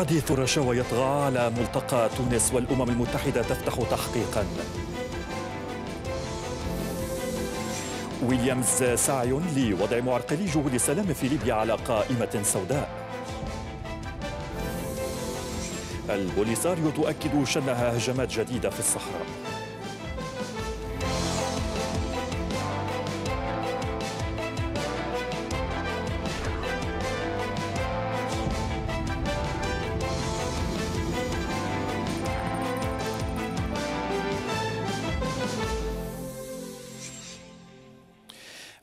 حديث الرشاوى يطغى على ملتقى تونس والأمم المتحدة تفتح تحقيقا ويليامز سعي لوضع معرقلي جهود السلام في ليبيا على قائمة سوداء البوليساريو تؤكد شنها هجمات جديدة في الصحراء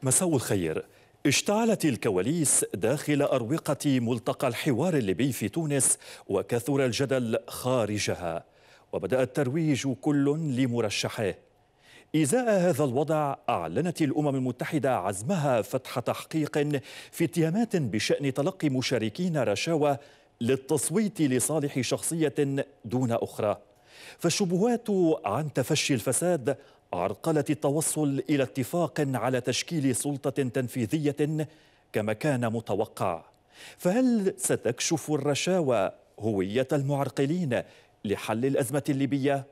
مساء الخير اشتعلت الكواليس داخل أروقة ملتقى الحوار الليبي في تونس وكثر الجدل خارجها وبدأ الترويج كل لمرشحه إزاء هذا الوضع أعلنت الأمم المتحدة عزمها فتح تحقيق في اتهامات بشأن تلقي مشاركين رشاوى للتصويت لصالح شخصية دون أخرى فالشبهات عن تفشي الفساد عرقلة التوصل إلى اتفاق على تشكيل سلطة تنفيذية كما كان متوقع فهل ستكشف الرشاوى هوية المعرقلين لحل الأزمة الليبية؟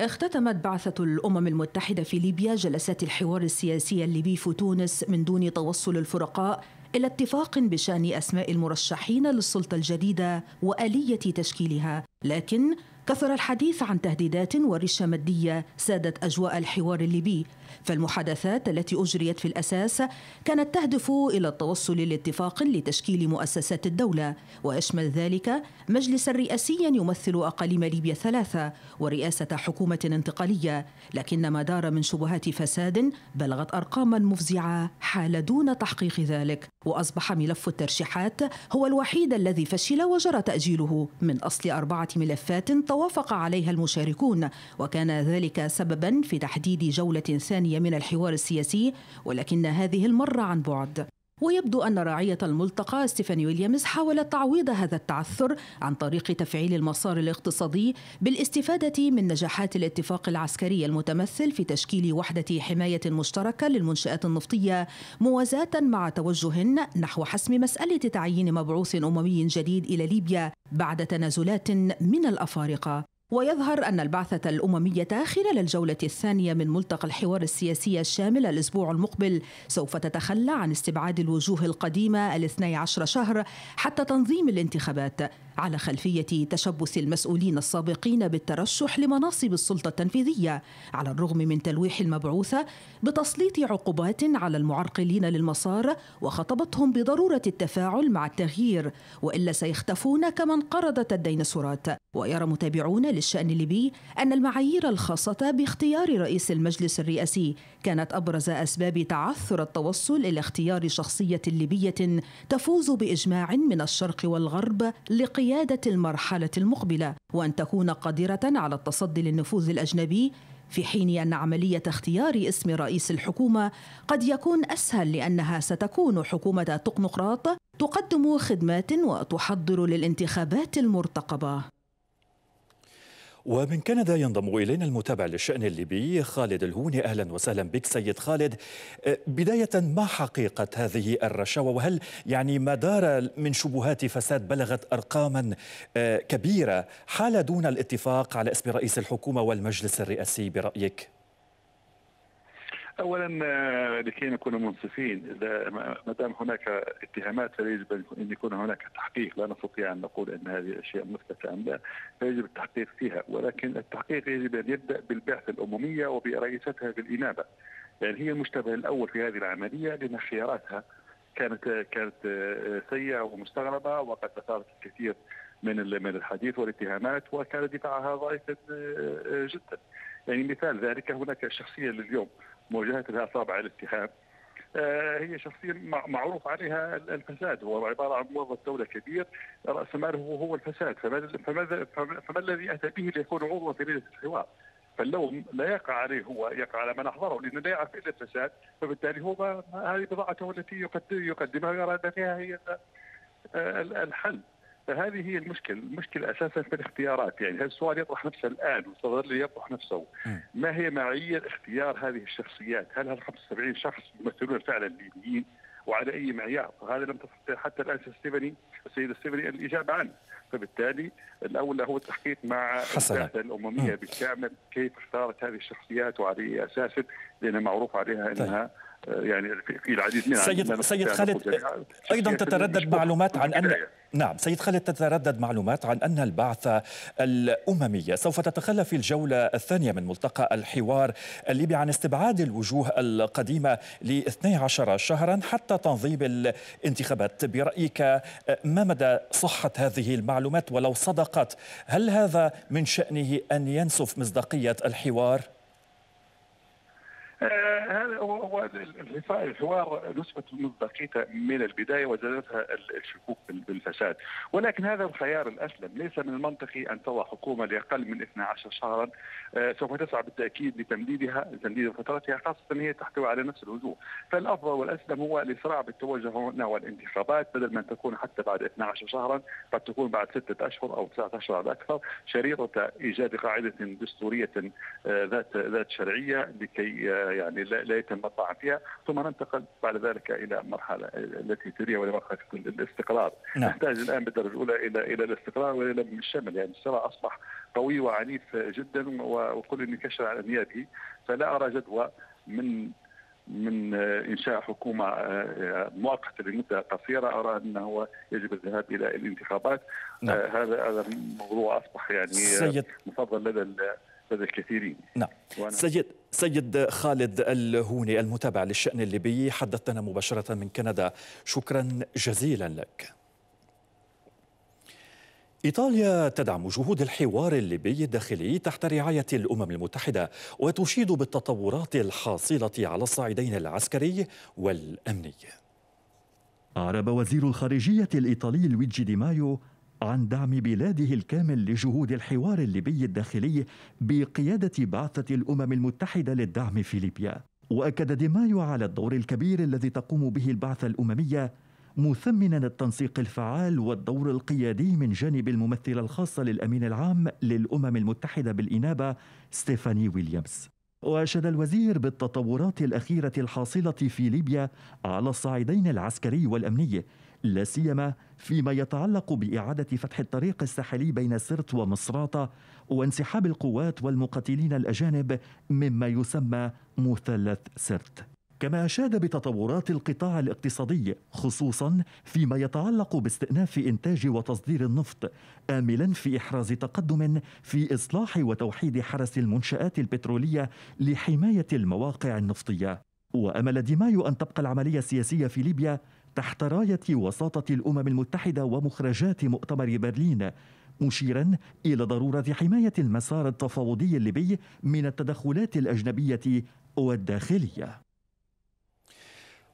اختتمت بعثة الأمم المتحدة في ليبيا جلسات الحوار السياسي الليبي في تونس من دون توصل الفرقاء إلى اتفاق بشأن أسماء المرشحين للسلطة الجديدة وآلية تشكيلها، لكن كثر الحديث عن تهديدات ورشة مادية سادت أجواء الحوار الليبي فالمحادثات التي أجريت في الأساس كانت تهدف إلى التوصل لاتفاق لتشكيل مؤسسات الدولة ويشمل ذلك مجلسا رئاسيا يمثل أقاليم ليبيا الثلاثة ورئاسة حكومة انتقالية لكن ما دار من شبهات فساد بلغت أرقاما مفزعة حال دون تحقيق ذلك وأصبح ملف الترشيحات هو الوحيد الذي فشل وجرى تأجيله من أصل أربعة ملفات توافق عليها المشاركون وكان ذلك سببا في تحديد جولة ثانية الثانية من الحوار السياسي ولكن هذه المرة عن بعد ويبدو أن راعية الملتقى ستيفاني ويليامز حاول تعويض هذا التعثر عن طريق تفعيل المسار الاقتصادي بالاستفادة من نجاحات الاتفاق العسكري المتمثل في تشكيل وحدة حماية مشتركة للمنشآت النفطية موازاة مع توجه نحو حسم مسألة تعيين مبعوث أممي جديد إلى ليبيا بعد تنازلات من الأفارقة ويظهر أن البعثة الأممية خلال الجولة الثانية من ملتقى الحوار السياسي الشامل الأسبوع المقبل سوف تتخلى عن استبعاد الوجوه القديمة الاثني عشر شهر حتى تنظيم الانتخابات على خلفية تشبث المسؤولين السابقين بالترشح لمناصب السلطة التنفيذية على الرغم من تلويح المبعوثة بتسليط عقوبات على المعرقلين للمسار وخطبتهم بضرورة التفاعل مع التغيير وإلا سيختفون كما انقرضت الديناصورات ويرى متابعون للشأن الليبي أن المعايير الخاصة باختيار رئيس المجلس الرئاسي كانت أبرز أسباب تعثر التوصل إلى اختيار شخصية ليبية تفوز بإجماع من الشرق والغرب لقيام قيادة المرحلة المقبلة وأن تكون قادرة على التصدي للنفوذ الأجنبي في حين أن عملية اختيار اسم رئيس الحكومة قد يكون أسهل لأنها ستكون حكومة تقنقراط تقدم خدمات وتحضر للانتخابات المرتقبة ومن كندا ينضم إلينا المتابع للشأن الليبي خالد الهوني أهلا وسهلا بك سيد خالد أه، بداية ما حقيقة هذه الرشاوى وهل يعني ما دار من شبهات فساد بلغت أرقاما أه، كبيرة حال دون الاتفاق على اسم رئيس الحكومة والمجلس الرئاسي برأيك؟ اولا آه، لكي نكون منصفين اذا ما دام هناك اتهامات فيجب ان يكون هناك تحقيق لا نستطيع ان نقول ان هذه الاشياء مثبته ام لا فيجب التحقيق فيها ولكن التحقيق يجب ان يبدا بالبعثه الامميه وبرئيستها بالانابه يعني هي المشتبه الاول في هذه العمليه لان خياراتها كانت كانت آه، سيئه ومستغربه وقد اثارت الكثير من من الحديث والاتهامات وكان دفاعها ضعيفا آه، جدا يعني مثال ذلك هناك شخصيه لليوم مواجهه العصابه على الاتهام آه، هي شخصية معروف عليها الفساد هو عبارة عن موظف دولة كبير رأس ماله هو الفساد فماذا فما الذي أتى به ليكون عضوا في لجنة الحوار فاللوم لا يقع عليه هو يقع على من أحضره لأنه لا يعرف إلا الفساد فبالتالي هو هذه بضاعته التي يقدمها ويرى فيها هي الحل فهذه هي المشكلة المشكلة اساسا في الاختيارات يعني هذا السؤال يطرح نفسه الان والصدر اللي يطرح نفسه ما هي معايير اختيار هذه الشخصيات هل هال 75 شخص يمثلون فعلا الليبيين وعلى اي معيار وهذا لم تستطع حتى الان ستيفني السيد ستيفني الاجابه عنه فبالتالي الاولى هو التحقيق مع البعثه الامميه بالكامل كيف اختارت هذه الشخصيات وعلى اي اساس لان معروف عليها طيب. انها آه، يعني في العديد من سيد سيد خالد ايضا تتردد معلومات عن ان نعم سيد خالد تتردد معلومات عن أن البعثة الأممية سوف تتخلى في الجولة الثانية من ملتقى الحوار الليبي عن استبعاد الوجوه القديمة ل 12 شهرا حتى تنظيم الانتخابات برأيك ما مدى صحة هذه المعلومات ولو صدقت هل هذا من شأنه أن ينسف مصداقية الحوار؟ آه، هذا هو الحوار نسبة مصداقيته من البداية وزادتها الشكوك بالفساد ولكن هذا الخيار الأسلم ليس من المنطقي أن تضع حكومة لأقل من 12 شهرا آه، سوف تسعى بالتأكيد لتمديدها تمديد فترتها خاصة هي تحتوي على نفس الهجوم فالأفضل والأسلم هو الإسراع بالتوجه نحو الانتخابات بدل ما تكون حتى بعد 12 شهرا قد تكون بعد ستة أشهر أو تسعة أشهر على أكثر شريطة إيجاد قاعدة دستورية آه، ذات ذات شرعية لكي يعني لا يتم الطعن فيها ثم ننتقل بعد ذلك الى المرحله التي تريها وهي مرحله الاستقرار نعم. نحتاج الان بالدرجه الاولى الى الى الاستقرار والى لم الشمل يعني الصراع اصبح قوي وعنيف جدا وكل انكشر على انيابه فلا ارى جدوى من من انشاء حكومه مؤقته لمده قصيره ارى انه يجب الذهاب الى الانتخابات نعم. هذا هذا الموضوع اصبح يعني سيد. مفضل لدى لدى الكثيرين نعم سيد سيد خالد الهوني المتابع للشأن الليبي حدثنا مباشرة من كندا شكرا جزيلا لك إيطاليا تدعم جهود الحوار الليبي الداخلي تحت رعاية الأمم المتحدة وتشيد بالتطورات الحاصلة على الصعيدين العسكري والأمني أعرب وزير الخارجية الإيطالي لويجي دي مايو عن دعم بلاده الكامل لجهود الحوار الليبي الداخلي بقياده بعثه الامم المتحده للدعم في ليبيا واكد ديمايو على الدور الكبير الذي تقوم به البعثه الامميه مثمنا التنسيق الفعال والدور القيادي من جانب الممثله الخاصه للامين العام للامم المتحده بالانابه ستيفاني ويليامز واشاد الوزير بالتطورات الاخيره الحاصله في ليبيا على الصعيدين العسكري والامني لا سيما فيما يتعلق بإعادة فتح الطريق الساحلي بين سرت ومصراتة وانسحاب القوات والمقاتلين الأجانب مما يسمى مثلث سرت كما أشاد بتطورات القطاع الاقتصادي خصوصا فيما يتعلق باستئناف إنتاج وتصدير النفط آملا في إحراز تقدم في إصلاح وتوحيد حرس المنشآت البترولية لحماية المواقع النفطية وأمل ديمايو أن تبقى العملية السياسية في ليبيا تحت راية وساطة الأمم المتحدة ومخرجات مؤتمر برلين مشيرا إلى ضرورة حماية المسار التفاوضي الليبي من التدخلات الأجنبية والداخلية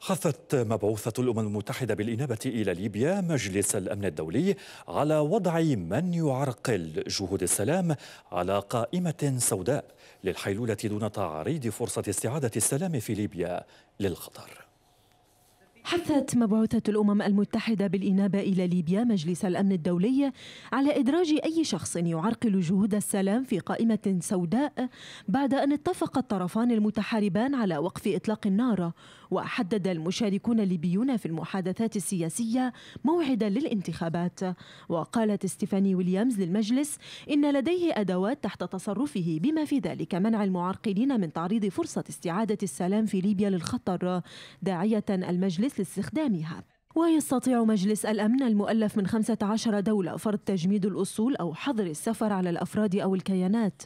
خفت مبعوثة الأمم المتحدة بالإنابة إلى ليبيا مجلس الأمن الدولي على وضع من يعرقل جهود السلام على قائمة سوداء للحيلولة دون تعريض فرصة استعادة السلام في ليبيا للخطر حثت مبعوثة الأمم المتحدة بالإنابة إلى ليبيا مجلس الأمن الدولي على إدراج أي شخص يعرقل جهود السلام في قائمة سوداء بعد أن اتفق الطرفان المتحاربان على وقف إطلاق النار وحدد المشاركون الليبيون في المحادثات السياسية موعدا للانتخابات وقالت ستيفاني ويليامز للمجلس إن لديه أدوات تحت تصرفه بما في ذلك منع المعرقلين من تعريض فرصة استعادة السلام في ليبيا للخطر داعية المجلس الناس لاستخدامها ويستطيع مجلس الأمن المؤلف من 15 دولة فرض تجميد الأصول أو حظر السفر على الأفراد أو الكيانات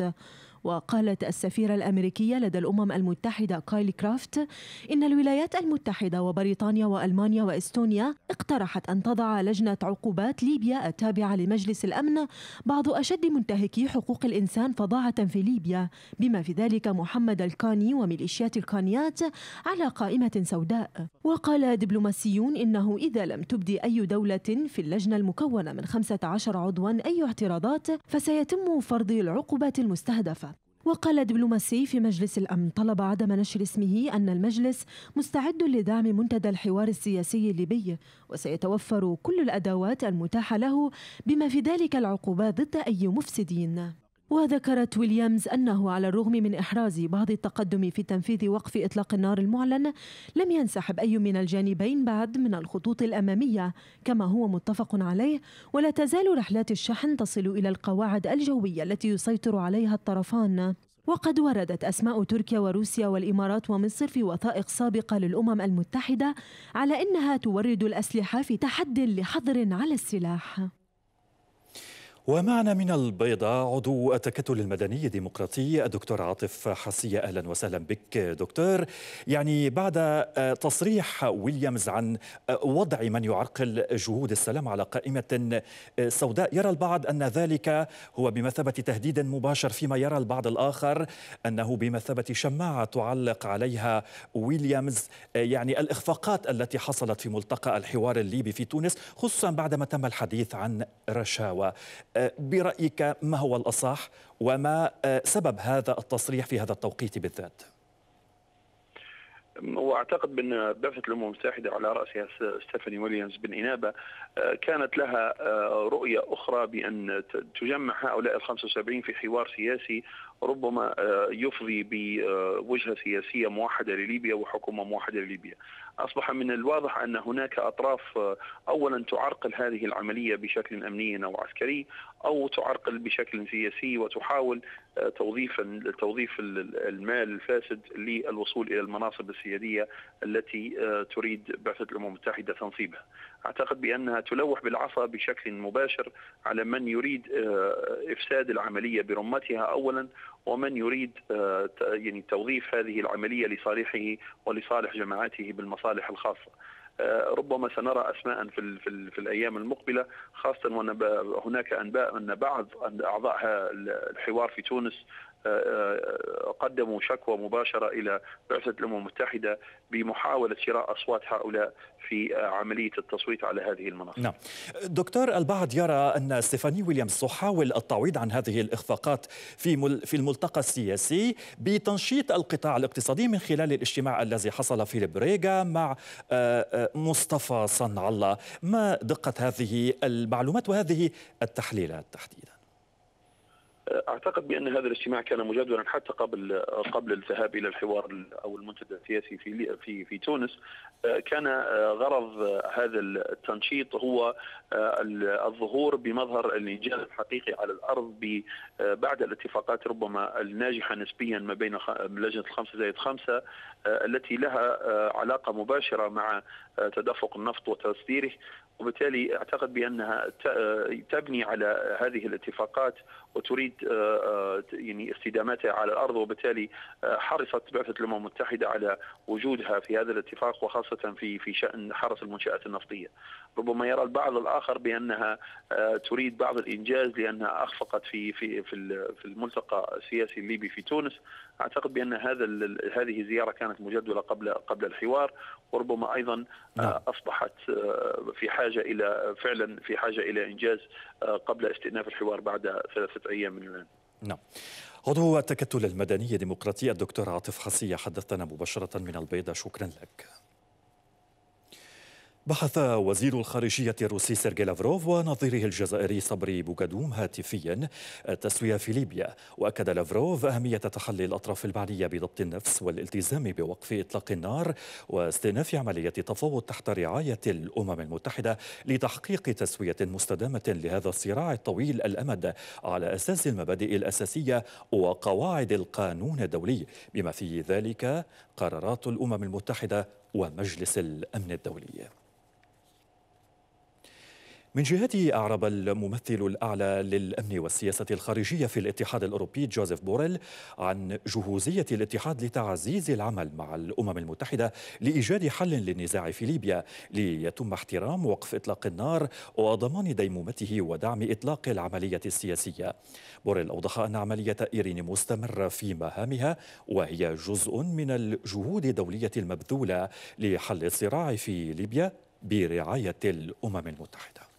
وقالت السفيرة الأمريكية لدى الأمم المتحدة كايلي كرافت إن الولايات المتحدة وبريطانيا وألمانيا وإستونيا اقترحت أن تضع لجنة عقوبات ليبيا التابعة لمجلس الأمن بعض أشد منتهكي حقوق الإنسان فظاعة في ليبيا بما في ذلك محمد الكاني وميليشيات الكانيات على قائمة سوداء وقال دبلوماسيون إنه إذا لم تبدي أي دولة في اللجنة المكونة من 15 عضوا أي اعتراضات فسيتم فرض العقوبات المستهدفة وقال دبلوماسي في مجلس الأمن طلب عدم نشر اسمه أن المجلس مستعد لدعم منتدى الحوار السياسي الليبي وسيتوفر كل الأدوات المتاحة له بما في ذلك العقوبات ضد أي مفسدين وذكرت ويليامز أنه على الرغم من إحراز بعض التقدم في تنفيذ وقف إطلاق النار المعلن لم ينسحب أي من الجانبين بعد من الخطوط الأمامية كما هو متفق عليه ولا تزال رحلات الشحن تصل إلى القواعد الجوية التي يسيطر عليها الطرفان وقد وردت أسماء تركيا وروسيا والإمارات ومصر في وثائق سابقة للأمم المتحدة على أنها تورد الأسلحة في تحد لحظر على السلاح ومعنا من البيضاء عضو التكتل المدني الديمقراطي الدكتور عاطف حسية أهلا وسهلا بك دكتور يعني بعد آه، تصريح ويليامز عن آه، وضع من يعرقل جهود السلام على قائمة آه، سوداء يرى البعض أن ذلك هو بمثابة تهديد مباشر فيما يرى البعض الآخر أنه بمثابة شماعة تعلق عليها ويليامز يعني الإخفاقات التي حصلت في ملتقى الحوار الليبي في تونس خصوصا بعدما تم الحديث عن رشاوى آه، برأيك ما هو الأصح وما آه، سبب هذا التصريح في هذا التوقيت بالذات؟ واعتقد بان بعثه الامم المتحده على راسها ستيفاني ويليامز بن انابه آه، كانت لها رؤيه اخرى بان تجمع هؤلاء ال 75 في حوار سياسي ربما آه، يفضي بوجهه سياسيه موحده لليبيا وحكومه موحده لليبيا. اصبح من الواضح ان هناك اطراف آه، اولا تعرقل هذه العمليه بشكل امني او عسكري او تعرقل بشكل سياسي وتحاول آه، توظيف توظيف المال الفاسد للوصول الى المناصب السياديه التي تريد بعثه الامم المتحده تنصيبها. اعتقد بانها تلوح بالعصا بشكل مباشر على من يريد آه، افساد العمليه برمتها اولا ومن يريد آه، يعني توظيف هذه العمليه لصالحه ولصالح جماعاته بالمصالح الخاصه. آه، ربما سنرى اسماء في في, في الايام المقبله خاصه وان هناك انباء ان بعض اعضاء الحوار في تونس آه، آه، قدموا شكوى مباشرة إلى بعثة الأمم المتحدة بمحاولة شراء أصوات هؤلاء في آه، عملية التصويت على هذه المناصب نعم دكتور البعض يرى أن ستيفاني ويليامز تحاول التعويض عن هذه الإخفاقات في مل في الملتقى السياسي بتنشيط القطاع الاقتصادي من خلال الاجتماع الذي حصل في البريغا مع مصطفى صنع الله ما دقة هذه المعلومات وهذه التحليلات تحديدا اعتقد بان هذا الاجتماع كان مجدولا حتى قبل قبل الذهاب الى الحوار او المنتدى السياسي في في في تونس آه، كان آه، غرض هذا التنشيط هو آه، الظهور بمظهر الانجاز الحقيقي على الارض بعد الاتفاقات ربما الناجحه نسبيا ما بين لجنه الخمسه زائد خمسه التي لها علاقه مباشره مع آه، تدفق النفط وتصديره وبالتالي اعتقد بانها آه، تبني على هذه الاتفاقات وتريد آه، يعني استدامتها على الارض وبالتالي حرصت بعثه الامم المتحده على وجودها في هذا الاتفاق وخاصه في في شان حرس المنشات النفطيه. ربما يرى البعض الاخر بانها آه، تريد بعض الانجاز لانها اخفقت في في في الملتقى السياسي الليبي في تونس اعتقد بان هذا هذه الزياره كانت مجدوله قبل قبل الحوار وربما ايضا آه، نعم. اصبحت آه، في حاجه الى فعلا في حاجه الى انجاز قبل استئناف الحوار بعد ثلاثه ايام من الان. نعم. عضو التكتل المدني الديمقراطي الدكتور عاطف خصية حدثنا مباشرة من البيضة شكرا لك بحث وزير الخارجية الروسي سيرجي لافروف ونظيره الجزائري صبري بوكادوم هاتفيا التسوية في ليبيا وأكد لافروف أهمية تحلي الأطراف المعنية بضبط النفس والالتزام بوقف إطلاق النار واستئناف عملية تفاوض تحت رعاية الأمم المتحدة لتحقيق تسوية مستدامة لهذا الصراع الطويل الأمد على أساس المبادئ الأساسية وقواعد القانون الدولي بما في ذلك قرارات الأمم المتحدة ومجلس الأمن الدولي من جهته أعرب الممثل الأعلى للأمن والسياسة الخارجية في الاتحاد الأوروبي جوزيف بوريل عن جهوزية الاتحاد لتعزيز العمل مع الأمم المتحدة لإيجاد حل للنزاع في ليبيا ليتم احترام وقف إطلاق النار وضمان ديمومته ودعم إطلاق العملية السياسية بوريل أوضح أن عملية إيرين مستمرة في مهامها وهي جزء من الجهود الدولية المبذولة لحل الصراع في ليبيا برعاية الأمم المتحدة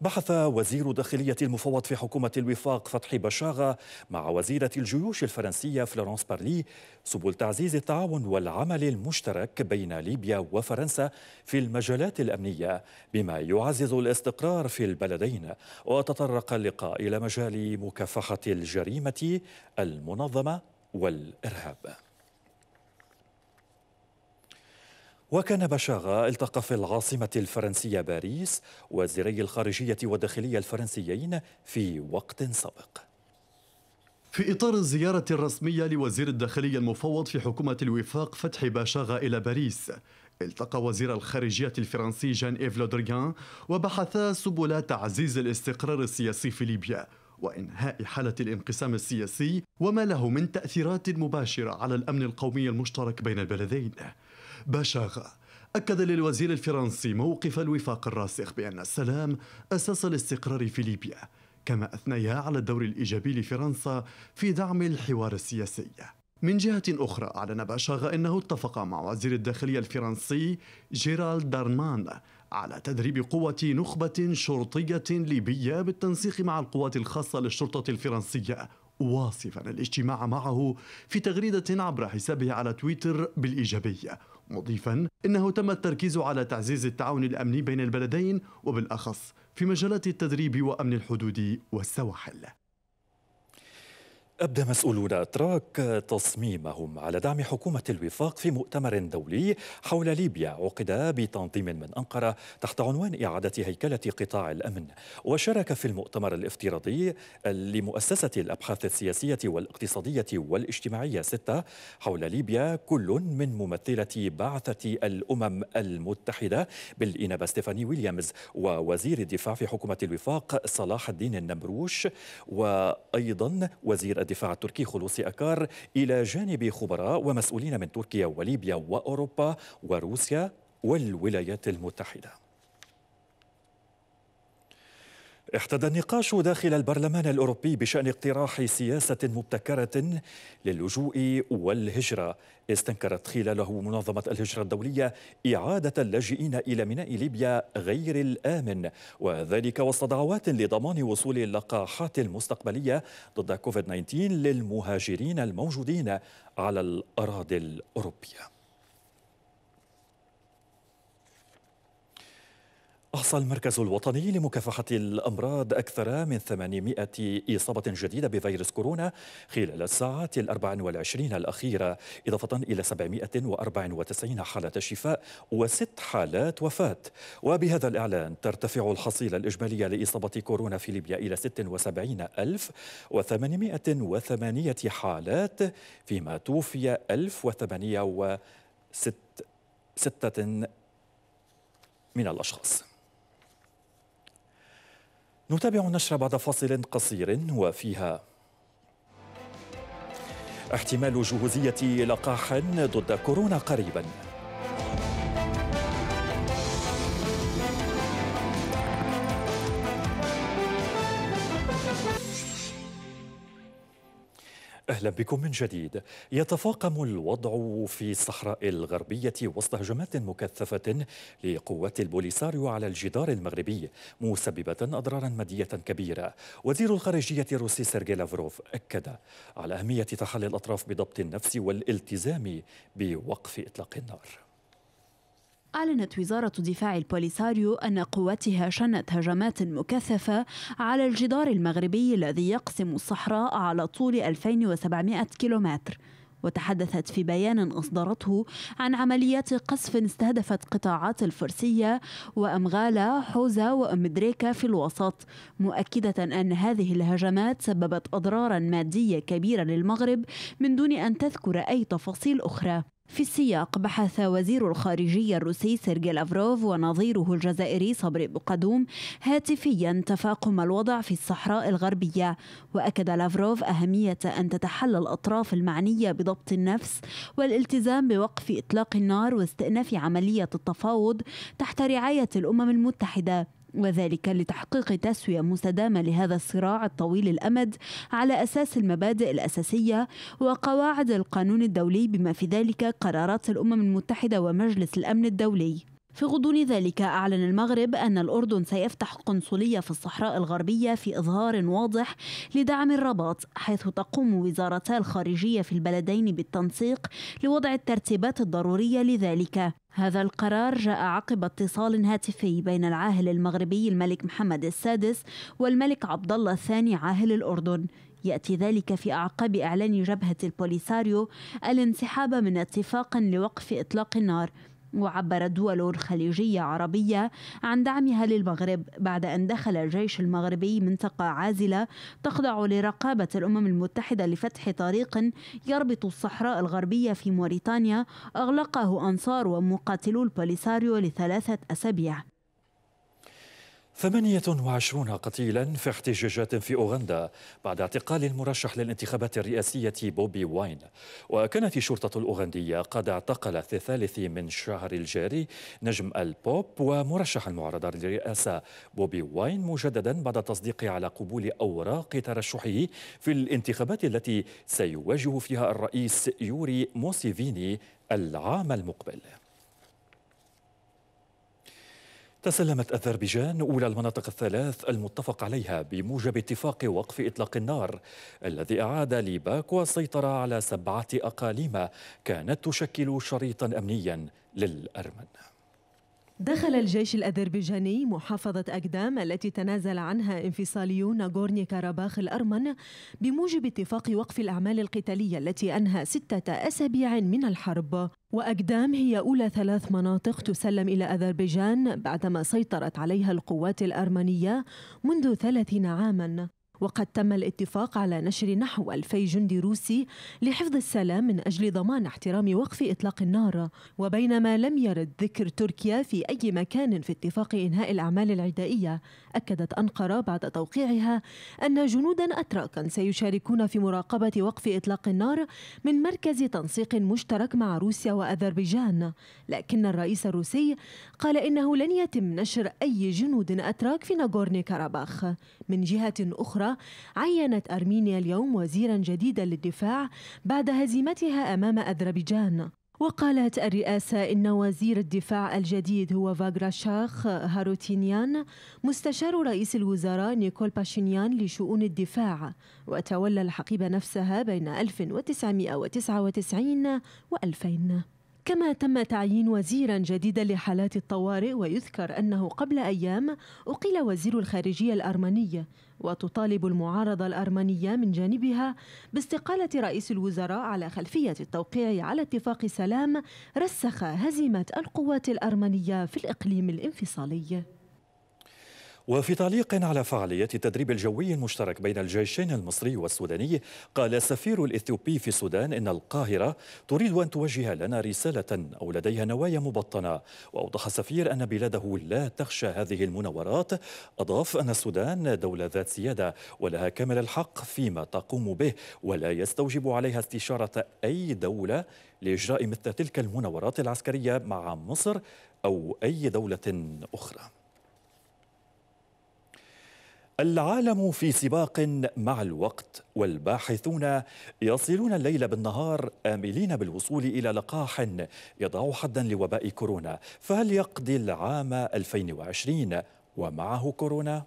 بحث وزير داخلية المفوض في حكومة الوفاق فتحي بشاغة مع وزيرة الجيوش الفرنسية فلورانس بارلي سبل تعزيز التعاون والعمل المشترك بين ليبيا وفرنسا في المجالات الأمنية بما يعزز الاستقرار في البلدين وتطرق اللقاء إلى مجال مكافحة الجريمة المنظمة والإرهاب وكان بشاغا التقى في العاصمة الفرنسية باريس وزيري الخارجية والداخلية الفرنسيين في وقت سابق في إطار الزيارة الرسمية لوزير الداخلية المفوض في حكومة الوفاق فتحي باشاغا إلى باريس التقى وزير الخارجية الفرنسي جان إيف لودريان وبحثا سبل تعزيز الاستقرار السياسي في ليبيا وإنهاء حالة الانقسام السياسي وما له من تأثيرات مباشرة على الأمن القومي المشترك بين البلدين باشاغا أكد للوزير الفرنسي موقف الوفاق الراسخ بأن السلام أساس الاستقرار في ليبيا كما أثنيا على الدور الإيجابي لفرنسا في دعم الحوار السياسي من جهة أخرى أعلن باشاغا أنه اتفق مع وزير الداخلية الفرنسي جيرالد دارمان على تدريب قوة نخبة شرطية ليبية بالتنسيق مع القوات الخاصة للشرطة الفرنسية واصفا الاجتماع معه في تغريدة عبر حسابه على تويتر بالإيجابية مضيفا انه تم التركيز على تعزيز التعاون الامني بين البلدين وبالاخص في مجالات التدريب وامن الحدود والسواحل أبدى مسؤولون أتراك تصميمهم على دعم حكومة الوفاق في مؤتمر دولي حول ليبيا عقد بتنظيم من أنقرة تحت عنوان إعادة هيكلة قطاع الأمن وشارك في المؤتمر الافتراضي لمؤسسة الأبحاث السياسية والاقتصادية والاجتماعية ستة حول ليبيا كل من ممثلة بعثة الأمم المتحدة بالإنابة ستيفاني ويليامز ووزير الدفاع في حكومة الوفاق صلاح الدين النمروش وأيضا وزير الدفاع التركي خلوصي أكار إلى جانب خبراء ومسؤولين من تركيا وليبيا وأوروبا وروسيا والولايات المتحدة احتدى النقاش داخل البرلمان الأوروبي بشأن اقتراح سياسة مبتكرة للجوء والهجرة استنكرت خلاله منظمة الهجرة الدولية إعادة اللاجئين إلى ميناء ليبيا غير الآمن وذلك وسط دعوات لضمان وصول اللقاحات المستقبلية ضد كوفيد 19 للمهاجرين الموجودين على الأراضي الأوروبية أحصى المركز الوطني لمكافحة الأمراض أكثر من 800 إصابة جديدة بفيروس كورونا خلال الساعات ال 24 الأخيرة إضافة إلى 794 حالة شفاء وست حالات وفاة وبهذا الإعلان ترتفع الحصيلة الإجمالية لإصابة كورونا في ليبيا إلى 76808 حالات فيما توفي 1806 ستة من الأشخاص نتابع النشر بعد فاصل قصير وفيها احتمال جهوزية لقاح ضد كورونا قريباً أهلا بكم من جديد يتفاقم الوضع في الصحراء الغربية وسط هجمات مكثفة لقوات البوليساريو على الجدار المغربي مسببة أضرارا مادية كبيرة وزير الخارجية الروسي سيرجي لافروف أكد على أهمية تحلي الأطراف بضبط النفس والالتزام بوقف إطلاق النار أعلنت وزارة دفاع البوليساريو أن قواتها شنت هجمات مكثفة على الجدار المغربي الذي يقسم الصحراء على طول 2700 كيلومتر وتحدثت في بيان أصدرته عن عمليات قصف استهدفت قطاعات الفرسية وأمغالا حوزة وأم دريكة في الوسط مؤكدة أن هذه الهجمات سببت أضرارا مادية كبيرة للمغرب من دون أن تذكر أي تفاصيل أخرى في السياق بحث وزير الخارجية الروسي سيرجي لافروف ونظيره الجزائري صبري بقدوم هاتفيا تفاقم الوضع في الصحراء الغربية وأكد لافروف أهمية أن تتحلى الأطراف المعنية بضبط النفس والالتزام بوقف إطلاق النار واستئناف عملية التفاوض تحت رعاية الأمم المتحدة وذلك لتحقيق تسوية مستدامة لهذا الصراع الطويل الأمد على أساس المبادئ الأساسية وقواعد القانون الدولي بما في ذلك قرارات الأمم المتحدة ومجلس الأمن الدولي في غضون ذلك أعلن المغرب أن الأردن سيفتح قنصلية في الصحراء الغربية في إظهار واضح لدعم الرباط حيث تقوم وزارتا الخارجية في البلدين بالتنسيق لوضع الترتيبات الضرورية لذلك هذا القرار جاء عقب اتصال هاتفي بين العاهل المغربي الملك محمد السادس والملك عبد الله الثاني عاهل الأردن يأتي ذلك في أعقاب إعلان جبهة البوليساريو الانسحاب من اتفاق لوقف إطلاق النار وعبرت دول خليجية عربية عن دعمها للمغرب بعد أن دخل الجيش المغربي منطقة عازلة تخضع لرقابة الأمم المتحدة لفتح طريق يربط الصحراء الغربية في موريتانيا أغلقه أنصار ومقاتلو البوليساريو لثلاثة أسابيع 28 قتيلا في احتجاجات في أوغندا بعد اعتقال المرشح للانتخابات الرئاسية بوبي واين وكانت الشرطة الأوغندية قد اعتقلت في الثالث من شهر الجاري نجم البوب ومرشح المعارضة للرئاسة بوبي واين مجددا بعد التصديق على قبول أوراق ترشحه في الانتخابات التي سيواجه فيها الرئيس يوري موسيفيني العام المقبل تسلمت أذربيجان أولى المناطق الثلاث المتفق عليها بموجب اتفاق وقف إطلاق النار الذي أعاد لباكو السيطرة على سبعة أقاليم كانت تشكل شريطا أمنيا للأرمن دخل الجيش الأذربيجاني محافظة أقدام التي تنازل عنها انفصاليون ناغورني كاراباخ الأرمن بموجب اتفاق وقف الأعمال القتالية التي أنهى ستة أسابيع من الحرب وأقدام هي أولى ثلاث مناطق تسلم إلى أذربيجان بعدما سيطرت عليها القوات الأرمنية منذ ثلاثين عاماً وقد تم الاتفاق على نشر نحو ألفي جندي روسي لحفظ السلام من أجل ضمان احترام وقف إطلاق النار وبينما لم يرد ذكر تركيا في أي مكان في اتفاق إنهاء الأعمال العدائية أكدت أنقرة بعد توقيعها أن جنودا أتراكا سيشاركون في مراقبة وقف إطلاق النار من مركز تنسيق مشترك مع روسيا وأذربيجان لكن الرئيس الروسي قال إنه لن يتم نشر أي جنود أتراك في ناغورني كاراباخ من جهة أخرى عينت أرمينيا اليوم وزيرا جديدا للدفاع بعد هزيمتها أمام أذربيجان وقالت الرئاسة إن وزير الدفاع الجديد هو فاغراشاخ هاروتينيان مستشار رئيس الوزراء نيكول باشينيان لشؤون الدفاع وتولى الحقيبة نفسها بين 1999 و 2000 كما تم تعيين وزيرا جديدا لحالات الطوارئ ويذكر أنه قبل أيام أقيل وزير الخارجية الأرمنية وتطالب المعارضة الأرمنية من جانبها باستقالة رئيس الوزراء على خلفية التوقيع على اتفاق سلام رسخ هزيمة القوات الأرمنية في الإقليم الانفصالي وفي تعليق على فعالية التدريب الجوي المشترك بين الجيشين المصري والسوداني قال السفير الإثيوبي في السودان إن القاهرة تريد أن توجه لنا رسالة أو لديها نوايا مبطنة وأوضح السفير أن بلاده لا تخشى هذه المناورات أضاف أن السودان دولة ذات سيادة ولها كامل الحق فيما تقوم به ولا يستوجب عليها استشارة أي دولة لإجراء مثل تلك المناورات العسكرية مع مصر أو أي دولة أخرى العالم في سباق مع الوقت والباحثون يصلون الليل بالنهار آملين بالوصول إلى لقاح يضع حدا لوباء كورونا فهل يقضي العام 2020 ومعه كورونا؟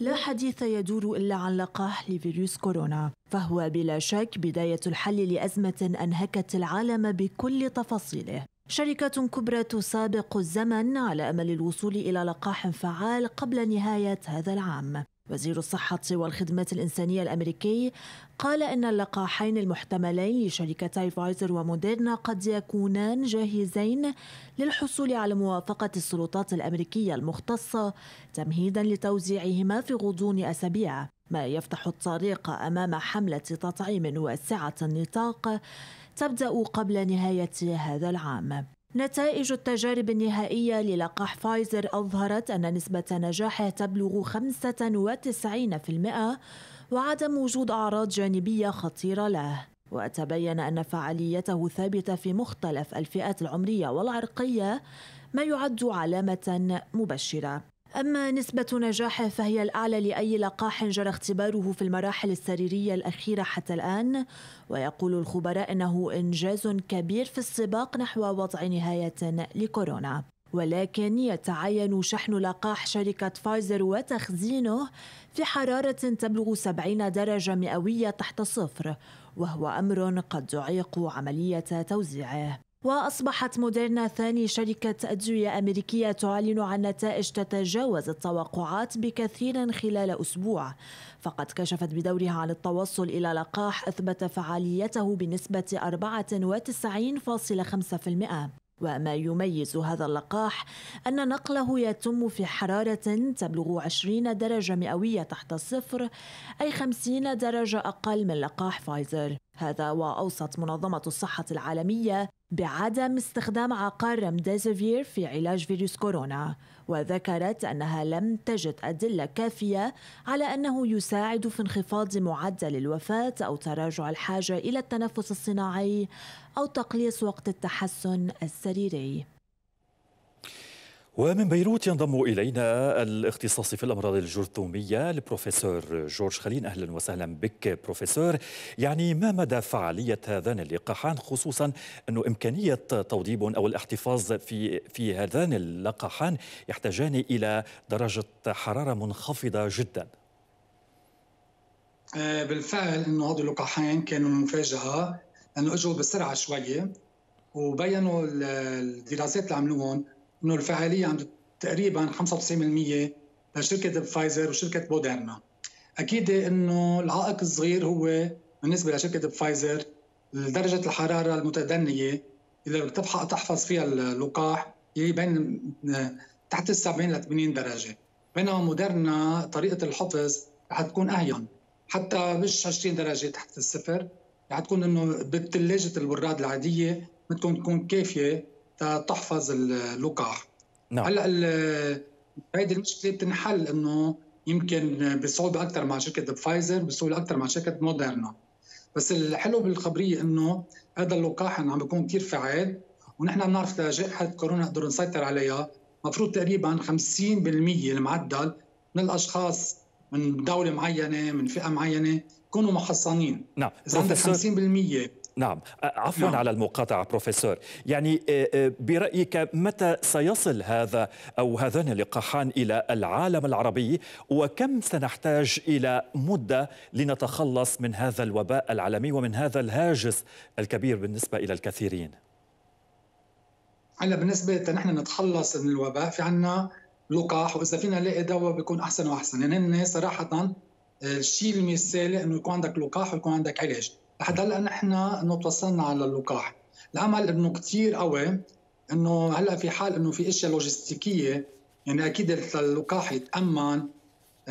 لا حديث يدور إلا عن لقاح لفيروس كورونا فهو بلا شك بداية الحل لأزمة أنهكت العالم بكل تفاصيله شركة كبرى تسابق الزمن على أمل الوصول إلى لقاح فعال قبل نهاية هذا العام وزير الصحة والخدمات الإنسانية الأمريكي قال إن اللقاحين المحتملين لشركتي فايزر وموديرنا قد يكونان جاهزين للحصول على موافقة السلطات الأمريكية المختصة تمهيدا لتوزيعهما في غضون أسابيع ما يفتح الطريق أمام حملة تطعيم واسعة النطاق تبدأ قبل نهاية هذا العام نتائج التجارب النهائية للقاح فايزر أظهرت أن نسبة نجاحه تبلغ 95% وعدم وجود أعراض جانبية خطيرة له وتبين أن فعاليته ثابتة في مختلف الفئات العمرية والعرقية ما يعد علامة مبشرة أما نسبة نجاحه فهي الأعلى لأي لقاح جرى اختباره في المراحل السريرية الأخيرة حتى الآن ويقول الخبراء أنه إنجاز كبير في السباق نحو وضع نهاية لكورونا ولكن يتعين شحن لقاح شركة فايزر وتخزينه في حرارة تبلغ 70 درجة مئوية تحت الصفر وهو أمر قد يعيق عملية توزيعه وأصبحت موديرنا ثاني شركة أدوية أمريكية تعلن عن نتائج تتجاوز التوقعات بكثير خلال أسبوع فقد كشفت بدورها عن التوصل إلى لقاح أثبت فعاليته بنسبة 94.5% وما يميز هذا اللقاح أن نقله يتم في حرارة تبلغ 20 درجة مئوية تحت الصفر أي 50 درجة أقل من لقاح فايزر هذا وأوصت منظمة الصحة العالمية بعدم استخدام عقار رمديزيفير في علاج فيروس كورونا وذكرت أنها لم تجد أدلة كافية على أنه يساعد في انخفاض معدل الوفاة أو تراجع الحاجة إلى التنفس الصناعي أو تقليص وقت التحسن السريري ومن بيروت ينضم إلينا الاختصاصي في الأمراض الجرثومية البروفيسور جورج خليل أهلا وسهلا بك بروفيسور يعني ما مدى فعالية هذان اللقاحان خصوصا أنه إمكانية توضيب أو الاحتفاظ في, في هذان اللقاحان يحتاجان إلى درجة حرارة منخفضة جدا آه، بالفعل انه هذول اللقاحين كانوا مفاجاه انه اجوا بسرعه شويه وبينوا الدراسات اللي عملوهم انه الفعاليه عند تقريبا 95% لشركه فايزر وشركه بودرنا اكيد انه العائق الصغير هو بالنسبه لشركه فايزر درجه الحراره المتدنيه اللي بتبحق تحفظ فيها اللقاح اللي بين تحت ال 70 ل 80 درجه بينما مودرنا طريقه الحفظ رح تكون اهين حتى مش 20 درجه تحت الصفر رح تكون انه بالثلاجه البراد العاديه بتكون تكون كافيه تحفظ اللقاح نعم هلا هيدي المشكله بتنحل انه يمكن بصعوبه اكثر مع شركه فايزر بسهوله اكثر مع شركه موديرنا بس الحلو بالخبريه انه هذا اللقاح عم بيكون كثير فعال ونحن بنعرف جائحه كورونا نقدر نسيطر عليها مفروض تقريبا 50% المعدل من الاشخاص من دوله معينه من فئه معينه يكونوا محصنين نعم اذا عندك 50% نعم عفوا نعم. على المقاطعة بروفيسور يعني برأيك متى سيصل هذا أو هذان اللقاحان إلى العالم العربي وكم سنحتاج إلى مدة لنتخلص من هذا الوباء العالمي ومن هذا الهاجس الكبير بالنسبة إلى الكثيرين هلا بالنسبة نحن نتخلص من الوباء في عنا لقاح وإذا فينا نلاقي دواء بيكون أحسن وأحسن يعني صراحة آه، الشيء المثالي انه يكون عندك لقاح ويكون عندك علاج لحد هلا نحن انه توصلنا على اللقاح الامل انه كثير قوي انه هلا في حال انه في اشياء لوجستيكيه يعني اكيد اللقاح يتامن آه،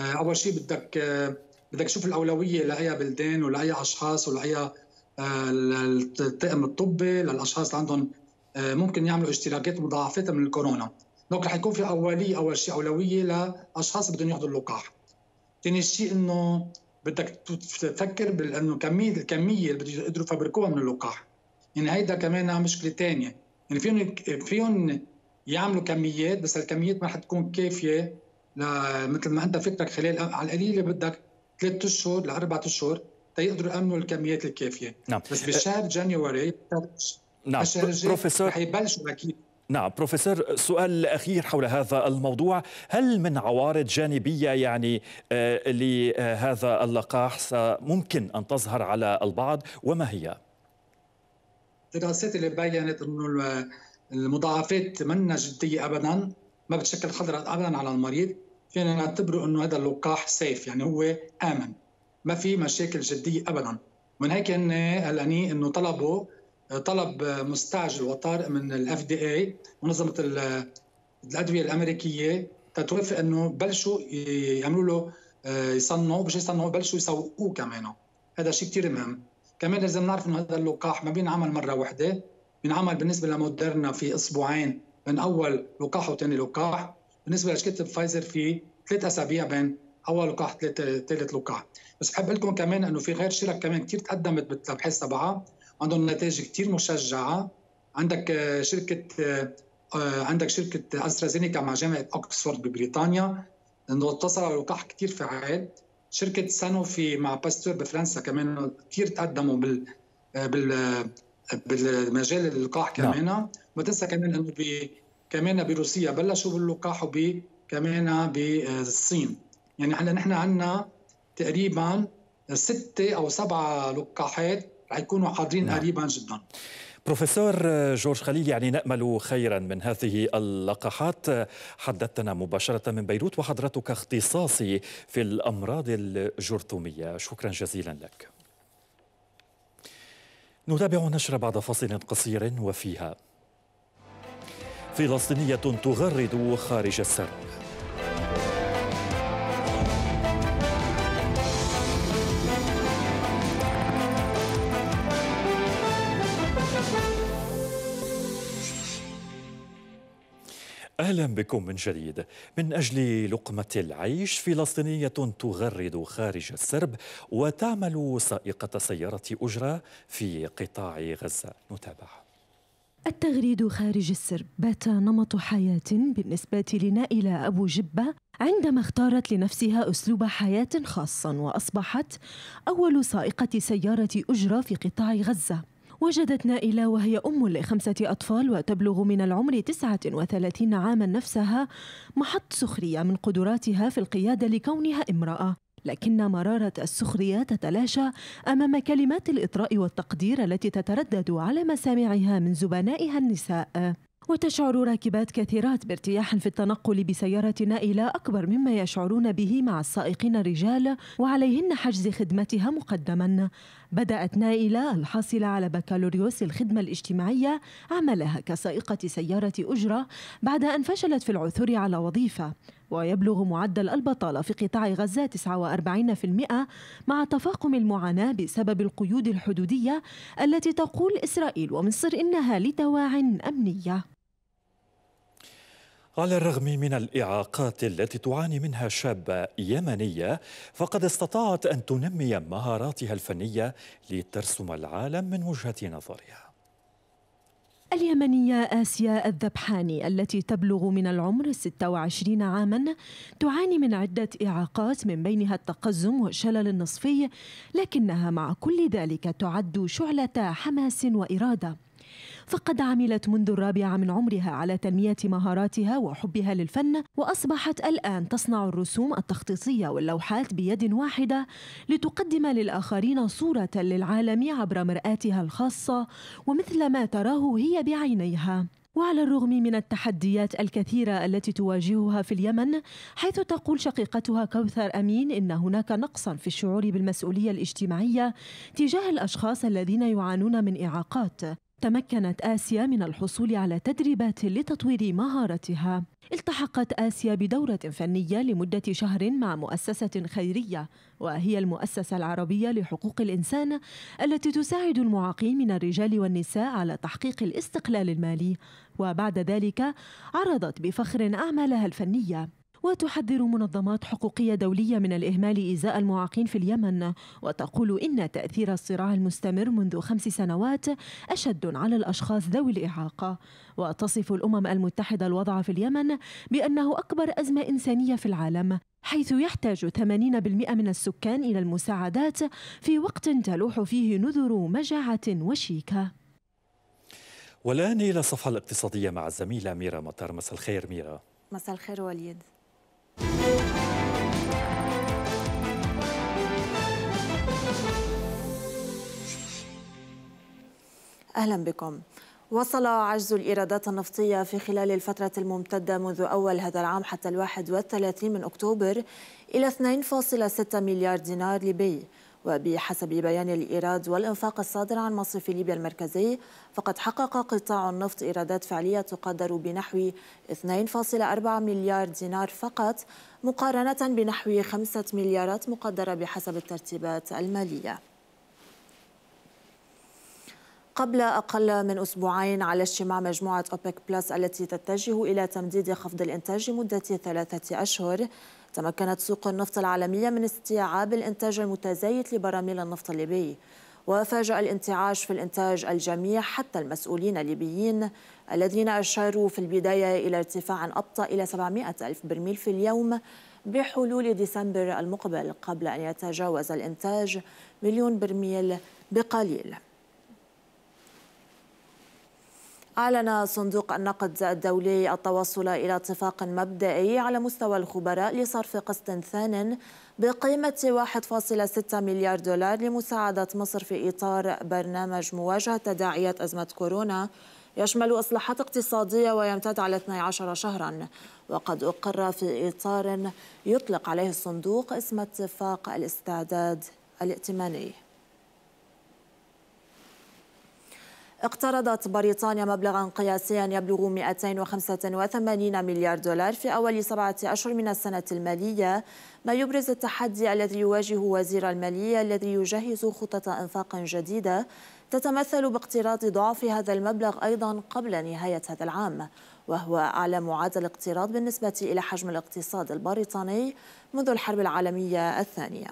اول شيء بدك آه، بدك تشوف الاولويه لاي بلدان ولاي اشخاص ولاي الطقم آه، الطبي للاشخاص اللي عندهم ممكن يعملوا اشتراكات مضاعفات من الكورونا دونك رح يكون في اوليه اول شيء اولويه لاشخاص بدهم ياخذوا اللقاح ثاني شيء انه بدك تفكر بانه كميه الكميه اللي بده يقدروا يفبركوها من اللقاح يعني هيدا كمان مشكله ثانيه يعني فيهم فيهم يعملوا كميات بس الكميات ما رح تكون كافيه مثل ما انت فكرك خلال على القليله بدك ثلاث اشهر لاربع اشهر تيقدروا يامنوا الكميات الكافيه نعم. بس بشهر جانيوري نعم بروفيسور رح يبلشوا اكيد نعم بروفيسور سؤال أخير حول هذا الموضوع هل من عوارض جانبية يعني آه، لهذا اللقاح ممكن أن تظهر على البعض وما هي؟ الدراسات اللي بينت أنه المضاعفات منا جدية أبدا ما بتشكل خطر أبدا على المريض فينا نعتبره أنه هذا اللقاح سيف يعني هو آمن ما في مشاكل جدية أبدا من هيك هن قلقانين أنه طلبوا طلب مستعجل وطارئ من الاف دي اي منظمه الادويه الامريكيه تتوافق انه بلشوا يعملوا له آه، يصنعوا مش يصنعوا بلشوا يسوقوه كمان هذا شيء كثير مهم كمان لازم نعرف انه هذا اللقاح ما بينعمل مره واحده بينعمل بالنسبه لموديرنا في اسبوعين من اول لقاح وثاني لقاح بالنسبه لشركه فايزر في ثلاث اسابيع بين اول لقاح ثالث لقاح بس بحب لكم كمان انه في غير شركه كمان كثير تقدمت بالابحاث تبعها عندهم نتائج كثير مشجعه عندك آه، شركه آه، آه، عندك شركه استرازينيكا مع جامعه اوكسفورد ببريطانيا اتصلوا على لقاح كثير فعال شركه سانوفي مع باستور بفرنسا كمان كثير تقدموا بال بال بالمجال اللقاح نعم. كمان ما تنسى كمان انه ب... كمان بروسيا بلشوا باللقاح وب كمان بالصين يعني هلا نحن عندنا تقريبا ستة او سبعة لقاحات رح يكونوا حاضرين نعم. قريبا جدا بروفيسور جورج خليل يعني نأمل خيرا من هذه اللقاحات حدثتنا مباشرة من بيروت وحضرتك اختصاصي في الأمراض الجرثومية شكرا جزيلا لك نتابع نشر بعد فاصل قصير وفيها فلسطينية تغرد خارج السرب أهلا بكم من جديد من أجل لقمة العيش فلسطينية تغرد خارج السرب وتعمل سائقة سيارة أجرة في قطاع غزة نتابع التغريد خارج السرب بات نمط حياة بالنسبة لنائلة أبو جبة عندما اختارت لنفسها أسلوب حياة خاصا وأصبحت أول سائقة سيارة أجرة في قطاع غزة وجدت نائلة وهي أم لخمسة أطفال وتبلغ من العمر 39 عاما نفسها محط سخرية من قدراتها في القيادة لكونها امرأة لكن مرارة السخرية تتلاشى أمام كلمات الإطراء والتقدير التي تتردد على مسامعها من زبنائها النساء وتشعر راكبات كثيرات بارتياح في التنقل بسيارة نائلة أكبر مما يشعرون به مع السائقين الرجال وعليهن حجز خدمتها مقدما بدأت نائلة الحاصلة على بكالوريوس الخدمة الاجتماعية عملها كسائقة سيارة أجرة بعد أن فشلت في العثور على وظيفة ويبلغ معدل البطالة في قطاع غزة 49% مع تفاقم المعاناة بسبب القيود الحدودية التي تقول إسرائيل ومصر إنها لدواع أمنية على الرغم من الإعاقات التي تعاني منها شابة يمنية فقد استطاعت أن تنمي مهاراتها الفنية لترسم العالم من وجهة نظرها اليمنية آسيا الذبحاني التي تبلغ من العمر 26 عاما تعاني من عدة إعاقات من بينها التقزم والشلل النصفي لكنها مع كل ذلك تعد شعلة حماس وإرادة فقد عملت منذ الرابعة من عمرها على تنمية مهاراتها وحبها للفن وأصبحت الآن تصنع الرسوم التخطيطية واللوحات بيد واحدة لتقدم للآخرين صورة للعالم عبر مرآتها الخاصة ومثل ما تراه هي بعينيها وعلى الرغم من التحديات الكثيرة التي تواجهها في اليمن حيث تقول شقيقتها كوثر أمين إن هناك نقصا في الشعور بالمسؤولية الاجتماعية تجاه الأشخاص الذين يعانون من إعاقات تمكنت آسيا من الحصول على تدريبات لتطوير مهارتها التحقت آسيا بدورة فنية لمدة شهر مع مؤسسة خيرية وهي المؤسسة العربية لحقوق الإنسان التي تساعد المعاقين من الرجال والنساء على تحقيق الاستقلال المالي وبعد ذلك عرضت بفخر أعمالها الفنية وتحذر منظمات حقوقية دولية من الإهمال إزاء المعاقين في اليمن وتقول إن تأثير الصراع المستمر منذ خمس سنوات أشد على الأشخاص ذوي الإعاقة وتصف الأمم المتحدة الوضع في اليمن بأنه أكبر أزمة إنسانية في العالم حيث يحتاج 80% من السكان إلى المساعدات في وقت تلوح فيه نذر مجاعة وشيكة والآن إلى الصفحة الاقتصادية مع الزميلة ميرا مطر مساء الخير ميرا مساء الخير وليد أهلا بكم وصل عجز الإيرادات النفطية في خلال الفترة الممتدة منذ أول هذا العام حتى الواحد والثلاثين من أكتوبر إلى 2.6 مليار دينار ليبي وبحسب بيان الإيراد والإنفاق الصادر عن مصرف ليبيا المركزي فقد حقق قطاع النفط إيرادات فعلية تقدر بنحو 2.4 مليار دينار فقط مقارنة بنحو 5 مليارات مقدرة بحسب الترتيبات المالية قبل أقل من أسبوعين على اجتماع مجموعة أوبك بلس التي تتجه إلى تمديد خفض الإنتاج مدة ثلاثة أشهر تمكنت سوق النفط العالمية من استيعاب الإنتاج المتزايد لبراميل النفط الليبي وفاجأ الانتعاش في الإنتاج الجميع حتى المسؤولين الليبيين الذين أشاروا في البداية إلى ارتفاع أبطأ إلى 700 ألف برميل في اليوم بحلول ديسمبر المقبل قبل أن يتجاوز الإنتاج مليون برميل بقليل أعلن صندوق النقد الدولي التوصل إلى اتفاق مبدئي على مستوى الخبراء لصرف قسط ثان بقيمة 1.6 مليار دولار لمساعدة مصر في إطار برنامج مواجهة تداعيات أزمة كورونا يشمل إصلاحات اقتصادية ويمتد على 12 شهرا وقد أقر في إطار يطلق عليه الصندوق اسم اتفاق الاستعداد الائتماني اقترضت بريطانيا مبلغا قياسيا يبلغ 285 مليار دولار في أول سبعة أشهر من السنة المالية ما يبرز التحدي الذي يواجه وزير المالية الذي يجهز خطة إنفاق جديدة تتمثل باقتراض ضعف هذا المبلغ أيضا قبل نهاية هذا العام وهو أعلى معدل اقتراض بالنسبة إلى حجم الاقتصاد البريطاني منذ الحرب العالمية الثانية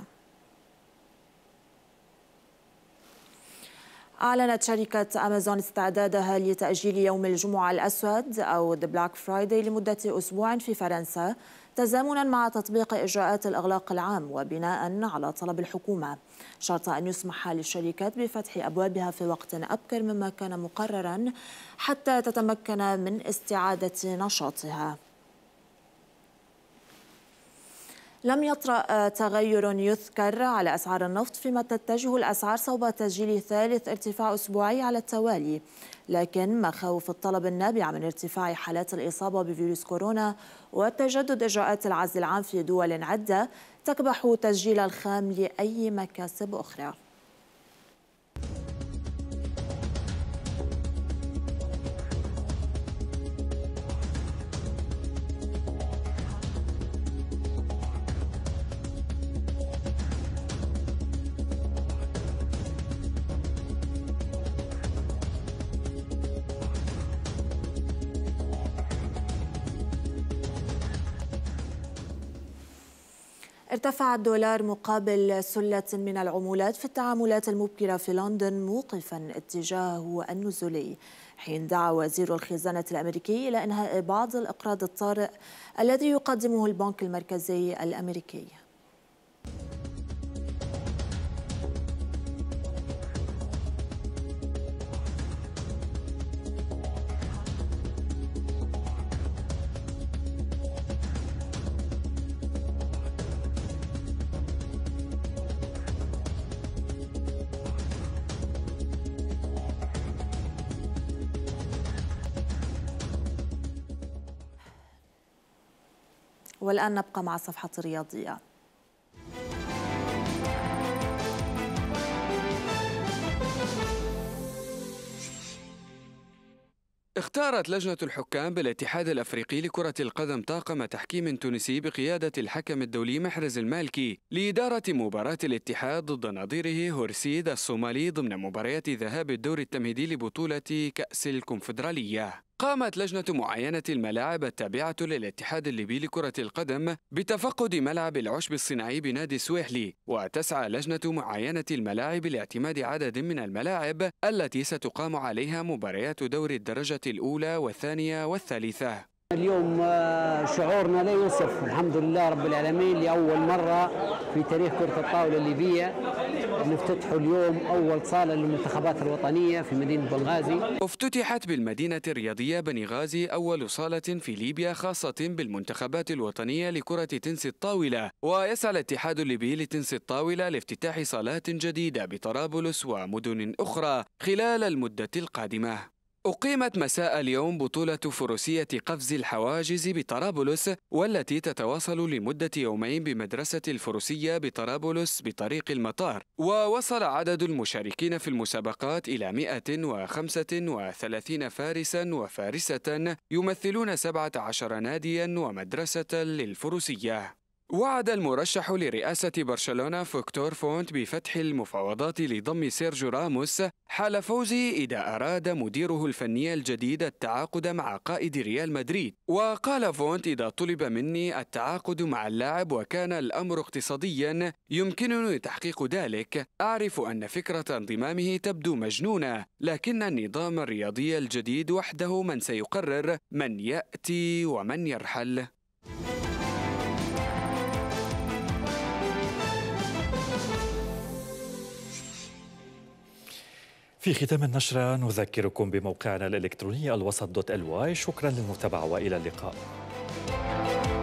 أعلنت شركة أمازون استعدادها لتأجيل يوم الجمعة الأسود أو The Black Friday لمدة أسبوع في فرنسا تزامنا مع تطبيق إجراءات الأغلاق العام وبناء على طلب الحكومة شرط أن يسمح للشركات بفتح أبوابها في وقت أبكر مما كان مقررا حتى تتمكن من استعادة نشاطها لم يطرأ آه، تغير يذكر على أسعار النفط فيما تتجه الأسعار صوب تسجيل ثالث ارتفاع أسبوعي على التوالي لكن مخاوف الطلب النابعة من ارتفاع حالات الإصابة بفيروس كورونا وتجدد إجراءات العزل العام في دول عدة تكبح تسجيل الخام لأي مكاسب أخرى ارتفع الدولار مقابل سلة من العمولات في التعاملات المبكرة في لندن موقفا اتجاهه النزولي حين دعا وزير الخزانة الأمريكي إلى إنهاء بعض الإقراض الطارئ الذي يقدمه البنك المركزي الأمريكي والآن نبقى مع صفحة الرياضية اختارت لجنة الحكام بالاتحاد الأفريقي لكرة القدم طاقم تحكيم تونسي بقيادة الحكم الدولي محرز المالكي لإدارة مباراة الاتحاد ضد نظيره هورسيد الصومالي ضمن مباريات ذهاب الدور التمهيدي لبطولة كأس الكونفدرالية قامت لجنة معاينة الملاعب التابعة للاتحاد الليبي لكرة القدم بتفقد ملعب العشب الصناعي بنادي سويحلي وتسعى لجنة معاينة الملاعب لاعتماد عدد من الملاعب التي ستقام عليها مباريات دور الدرجة الأولى والثانية والثالثة. اليوم آه، شعورنا لا يوصف الحمد لله رب العالمين لأول مرة في تاريخ كرة الطاولة الليبية نفتتح اليوم أول صالة للمنتخبات الوطنية في مدينة بنغازي افتتحت بالمدينة الرياضية بنغازي أول صالة في ليبيا خاصة بالمنتخبات الوطنية لكرة تنس الطاولة ويسعى الاتحاد الليبي لتنس الطاولة لافتتاح صالات جديدة بطرابلس ومدن أخرى خلال المدة القادمة أقيمت مساء اليوم بطولة فروسية قفز الحواجز بطرابلس والتي تتواصل لمدة يومين بمدرسة الفروسية بطرابلس بطريق المطار ووصل عدد المشاركين في المسابقات إلى 135 فارسا وفارسة يمثلون 17 ناديا ومدرسة للفروسية وعد المرشح لرئاسة برشلونة فكتور فونت بفتح المفاوضات لضم سيرجيو راموس حال فوزه إذا أراد مديره الفني الجديد التعاقد مع قائد ريال مدريد وقال فونت إذا طلب مني التعاقد مع اللاعب وكان الأمر اقتصاديا يمكنني تحقيق ذلك أعرف أن فكرة انضمامه تبدو مجنونة لكن النظام الرياضي الجديد وحده من سيقرر من يأتي ومن يرحل في ختام النشرة نذكركم بموقعنا الإلكتروني الوسط دوت الواي شكرا للمتابعة وإلى اللقاء